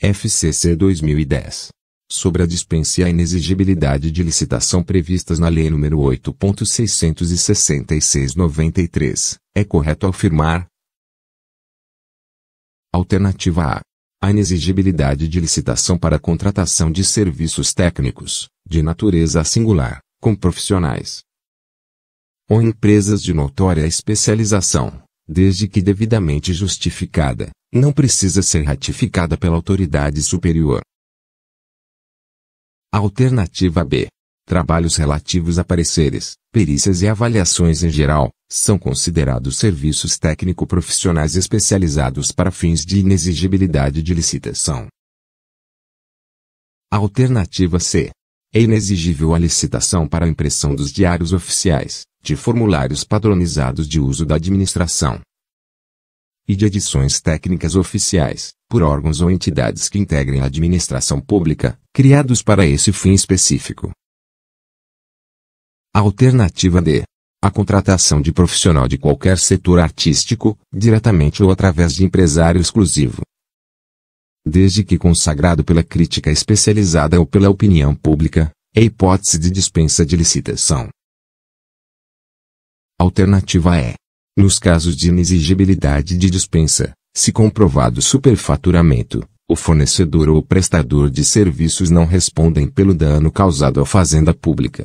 FCC 2010, sobre a dispensa e a inexigibilidade de licitação previstas na Lei nº 8.666/93, é correto afirmar: Alternativa A. A inexigibilidade de licitação para contratação de serviços técnicos, de natureza singular, com profissionais ou empresas de notória especialização, desde que devidamente justificada, não precisa ser ratificada pela autoridade superior. Alternativa B. Trabalhos relativos a pareceres, perícias e avaliações em geral, são considerados serviços técnico-profissionais especializados para fins de inexigibilidade de licitação. Alternativa C. É inexigível a licitação para a impressão dos diários oficiais, de formulários padronizados de uso da administração, e de edições técnicas oficiais, por órgãos ou entidades que integrem a administração pública, criados para esse fim específico. Alternativa D. A contratação de profissional de qualquer setor artístico, diretamente ou através de empresário exclusivo. Desde que consagrado pela crítica especializada ou pela opinião pública, é hipótese de dispensa de licitação. Alternativa E. Nos casos de inexigibilidade de dispensa, se comprovado superfaturamento, o fornecedor ou prestador de serviços não respondem pelo dano causado à fazenda pública,